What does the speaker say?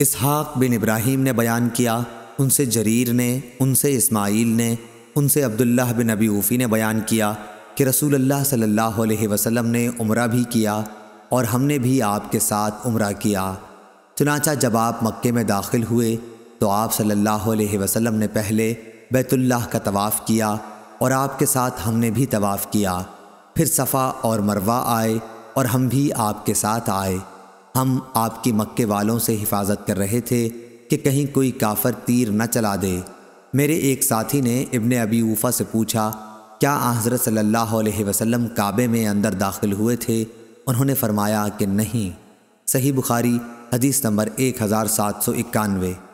इसहाक बिन इब्राहिम ने बयान किया उनसे जरीर ने उनसे इस्माइल ने उनसे अब्दुल्लाह बिन अबी ऊफ़ी ने बयान किया कि रसूल अल्लाह सल्लल्लाहु अलैहि वसल्लम ने उम्र भी किया और हमने भी आपके साथ उम्र किया चुनाचा जब आप मक्के में दाखिल हुए तो आप सल्लल्लाहु अलैहि वसल्लम ने पहले बैतुल्लाह का तवाफ़ किया और आपके साथ हमने भी तवाफ़ किया फिर सफ़ा और मरवा आए और हम भी आपके साथ आए हम आपकी मक्के वालों से हिफाजत कर रहे थे कि कहीं कोई काफर तीर न चला दे मेरे एक साथी ने इब्ने अबी उफा से पूछा क्या हज़रत सल्लल्लाहु अलैहि वसल्लम काबे में अंदर दाखिल हुए थे उन्होंने फरमाया कि नहीं सही बुखारी हदीस नंबर एक हज़ार सात सौ इक्यानवे